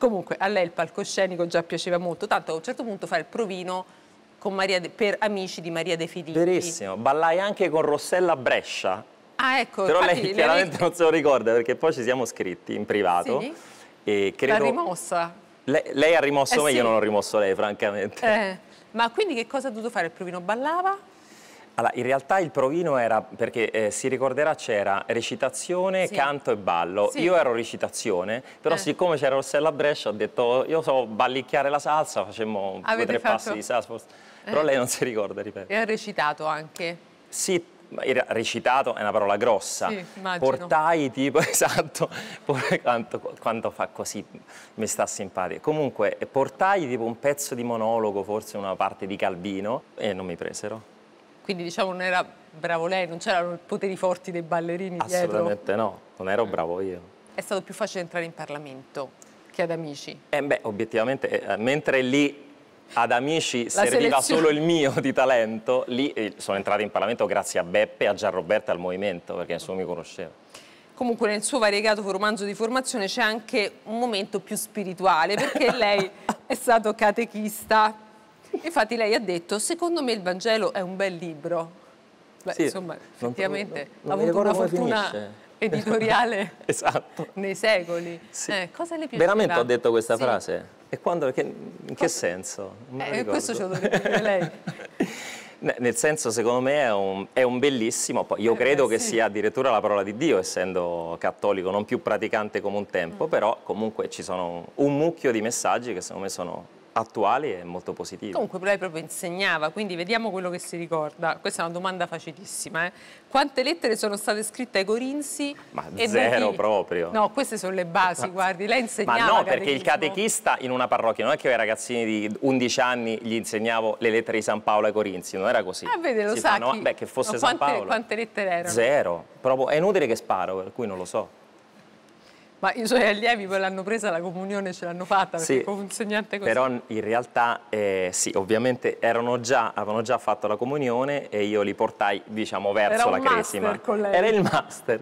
Comunque a lei il palcoscenico già piaceva molto, tanto a un certo punto fa il provino De, per amici di Maria De Filippi. Verissimo, ballai anche con Rossella Brescia. Ah, ecco. Però lei le chiaramente le... non se lo ricorda perché poi ci siamo scritti in privato. Sì. E credo... L'ha rimossa. Le, lei ha rimosso eh, me, sì. io non ho rimosso lei, francamente. Eh. Ma quindi che cosa ha dovuto fare? Il provino ballava? Allora, in realtà il provino era, perché eh, si ricorderà c'era recitazione, sì. canto e ballo. Sì. Io ero recitazione, però eh. siccome c'era Rossella Brescia ho detto io so ballicchiare la salsa, facemmo due o tre fatto... passi di salsa. Eh. Però eh. lei non si ricorda, ripeto. E ha recitato anche? Sì, recitato è una parola grossa. Sì, Portai tipo, esatto, quanto, quanto, fa così, mi sta simpatico. Comunque, portai tipo un pezzo di monologo, forse una parte di Calvino, e non mi presero. Quindi diciamo non era bravo lei, non c'erano poteri forti dei ballerini Assolutamente dietro? Assolutamente no, non ero bravo io. È stato più facile entrare in Parlamento che ad Amici? Eh beh, obiettivamente, eh, mentre lì ad Amici La serviva solo il mio di talento, lì eh, sono entrato in Parlamento grazie a Beppe, a Gianroberto e al Movimento, perché nessuno mi conosceva. Comunque nel suo variegato romanzo di formazione c'è anche un momento più spirituale, perché lei è stato catechista Infatti lei ha detto, secondo me il Vangelo è un bel libro. Beh, sì, insomma, effettivamente ha avuto una fortuna editoriale esatto. nei secoli. Sì. Eh, cosa le piaceva? Veramente ho detto questa sì. frase? E quando? Che, in che senso? Eh, questo ce lo dovrebbe dire lei. Nel senso, secondo me, è un, è un bellissimo, io eh credo beh, che sia addirittura la parola di Dio, essendo cattolico, non più praticante come un tempo, mm. però comunque ci sono un mucchio di messaggi che secondo me sono attuali è molto positivo. Comunque lei proprio insegnava, quindi vediamo quello che si ricorda. Questa è una domanda facilissima. Eh? Quante lettere sono state scritte ai Corinzi? Ma zero proprio. No, queste sono le basi, guardi, lei insegnava Ma no, perché il catechista in una parrocchia, non è che ai ragazzini di 11 anni gli insegnavo le lettere di San Paolo ai Corinzi, non era così. Ah, vede, lo si sa. Fa, no, beh, che fosse no, quante, San Paolo. Quante lettere erano? Zero, proprio, è inutile che sparo, per cui non lo so. Ma i suoi allievi poi l'hanno presa, la comunione ce l'hanno fatta, perché sì, consegnante così. Però in realtà eh, sì, ovviamente già, avevano già fatto la comunione e io li portai, diciamo, verso la cresima. Era il master.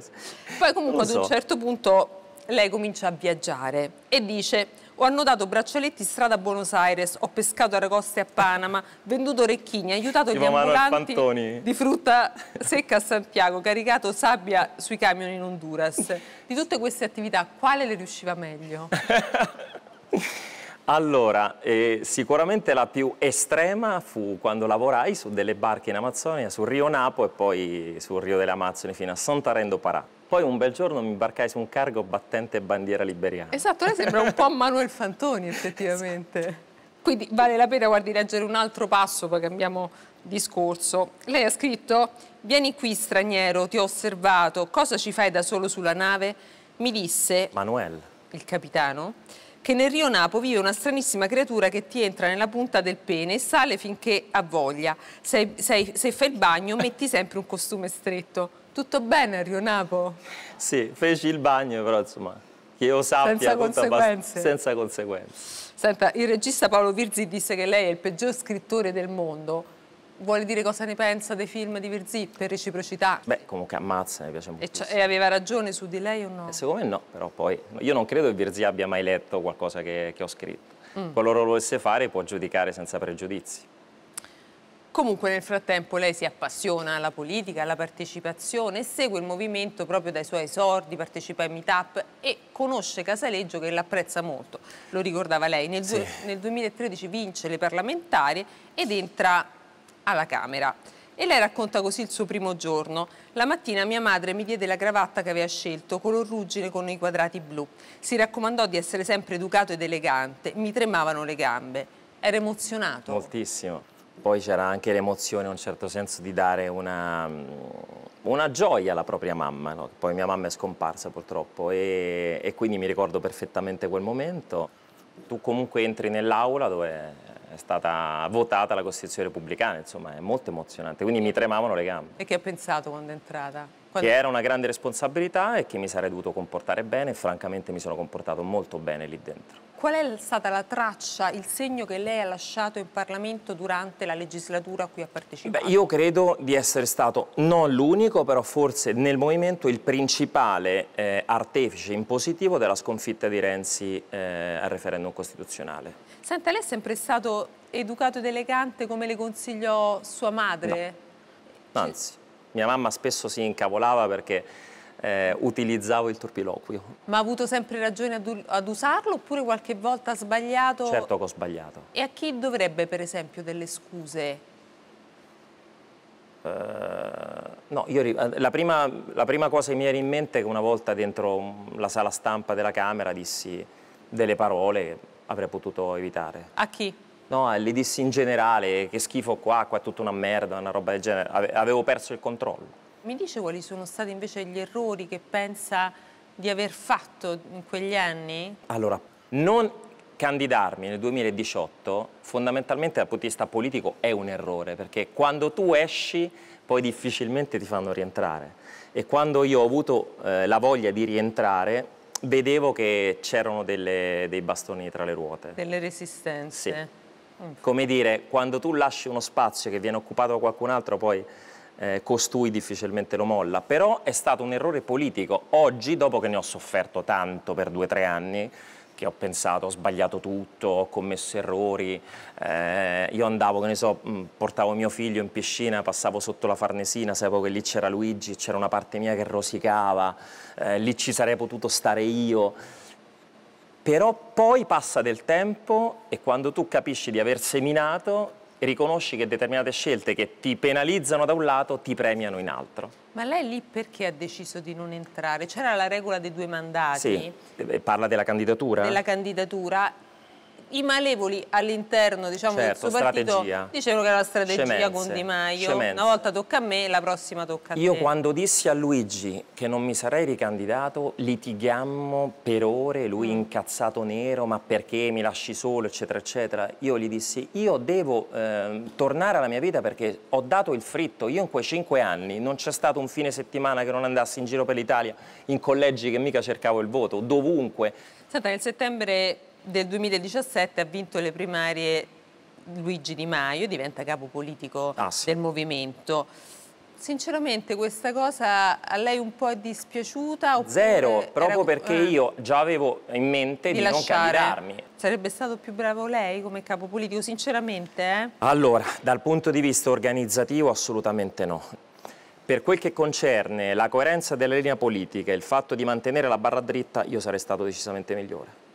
Poi comunque so. ad un certo punto lei comincia a viaggiare e dice ho annodato braccialetti strada a Buenos Aires, ho pescato aragoste a Panama, venduto orecchini, aiutato gli ambulanti di frutta secca a Santiago, caricato sabbia sui camion in Honduras. Di tutte queste attività, quale le riusciva meglio? Allora, eh, sicuramente la più estrema fu quando lavorai su delle barche in Amazzonia, sul Rio Napo e poi sul Rio delle Amazzoni fino a Sontarendo Parà. Poi un bel giorno mi imbarcai su un cargo battente bandiera liberiana. Esatto, lei sembra un po' Manuel Fantoni effettivamente. Esatto. Quindi vale la pena guardi leggere un altro passo, poi cambiamo discorso. Lei ha scritto, vieni qui straniero, ti ho osservato, cosa ci fai da solo sulla nave? Mi disse... Manuel. Il capitano che nel rio Napo vive una stranissima creatura che ti entra nella punta del pene e sale finché ha voglia. Se, se, se fai il bagno metti sempre un costume stretto. Tutto bene a Rio Napo? Sì, feci il bagno, però insomma, che io sappia... Senza conseguenze. Senza conseguenze. Senta, il regista Paolo Virzi disse che lei è il peggior scrittore del mondo vuole dire cosa ne pensa dei film di Virzì per reciprocità. Beh, comunque ammazza, mi piace molto. E, e, aveva ragione su di lei o no? Eh, secondo me no, però poi io non credo che Virzì abbia mai letto qualcosa che, che ho scritto. Mm. Qualora lo volesse fare può giudicare senza pregiudizi. Comunque nel frattempo lei si appassiona alla politica, alla partecipazione segue il movimento proprio dai suoi esordi, partecipa ai meet-up e conosce Casaleggio che l'apprezza molto. Lo ricordava lei, nel, sì. nel 2013 vince le parlamentari ed entra alla Camera. E lei racconta così il suo primo giorno. La mattina mia madre mi diede la cravatta che aveva scelto, color ruggine con i quadrati blu. Si raccomandò di essere sempre educato ed elegante. Mi tremavano le gambe. Era emozionato. Moltissimo. Poi c'era anche l'emozione, un certo senso, di dare una, una gioia alla propria mamma. No? Poi mia mamma è scomparsa purtroppo e, e quindi mi ricordo perfettamente quel momento. Tu comunque entri nell'aula dove è stata votata la Costituzione Repubblicana, insomma è molto emozionante, quindi mi tremavano le gambe. E che ha pensato quando è entrata? Quando... Che era una grande responsabilità e che mi sarei dovuto comportare bene e francamente mi sono comportato molto bene lì dentro. Qual è stata la traccia, il segno che lei ha lasciato in Parlamento durante la legislatura a cui ha partecipato? Beh, io credo di essere stato non l'unico, però forse nel movimento il principale eh, artefice in positivo della sconfitta di Renzi eh, al referendum costituzionale. Senta, lei è sempre stato educato ed elegante come le consigliò sua madre? No. Anzi, mia mamma spesso si incavolava perché eh, utilizzavo il turpiloquio. Ma ha avuto sempre ragione ad, ad, usarlo oppure qualche volta ha sbagliato? Certo che ho sbagliato. E a chi dovrebbe per esempio delle scuse? Uh, no, io, la, prima, la prima cosa che mi era in mente è che una volta dentro la sala stampa della Camera dissi delle parole avrei potuto evitare. A chi? No, gli eh, dissi in generale che schifo qua, qua è tutta una merda, una roba del genere. Avevo perso il controllo. Mi dice quali sono stati invece gli errori che pensa di aver fatto in quegli anni? Allora, non candidarmi nel 2018 fondamentalmente dal punto di vista politico è un errore perché quando tu esci poi difficilmente ti fanno rientrare e quando io ho avuto eh, la voglia di rientrare vedevo che c'erano dei bastoni tra le ruote. Delle resistenze. Sì. Mm. Come dire, quando tu lasci uno spazio che viene occupato da qualcun altro, poi eh, costui difficilmente lo molla. Però è stato un errore politico. Oggi, dopo che ne ho sofferto tanto per due o tre anni, che ho pensato ho sbagliato tutto, ho commesso errori, eh, io andavo, che ne so, mm, portavo mio figlio in piscina, passavo sotto la Farnesina, sapevo che lì c'era Luigi, c'era una parte mia che rosicava, eh, lì ci sarei potuto stare io, però poi passa del tempo e quando tu capisci di aver seminato riconosci che determinate scelte che ti penalizzano da un lato ti premiano in altro. Ma lei lì perché ha deciso di non entrare? C'era la regola dei due mandati? Sì, eh, parla della candidatura? Della candidatura i malevoli all'interno diciamo, certo, del suo partito strategia. dicevano che era la strategia scemenze, con Di Maio. Scemenze. Una volta tocca a me, la prossima tocca a Io te. Io quando dissi a Luigi che non mi sarei ricandidato, litighiamo per ore, lui mm. incazzato nero, ma perché mi lasci solo, eccetera, eccetera. Io gli dissi, io devo eh, tornare alla mia vita perché ho dato il fritto. Io in quei cinque anni non c'è stato un fine settimana che non andassi in giro per l'Italia, in collegi che mica cercavo il voto, dovunque. Senta, nel settembre del 2017 ha vinto le primarie Luigi Di Maio, diventa capo politico ah, sì. del movimento. Sinceramente questa cosa a lei un po' è dispiaciuta? Zero, proprio era... perché eh, io già avevo in mente di, di non candidarmi. Sarebbe stato più bravo lei come capo politico, sinceramente? Eh? Allora, dal punto di vista organizzativo assolutamente no. Per quel che concerne la coerenza della linea politica e il fatto di mantenere la barra dritta, io sarei stato decisamente migliore.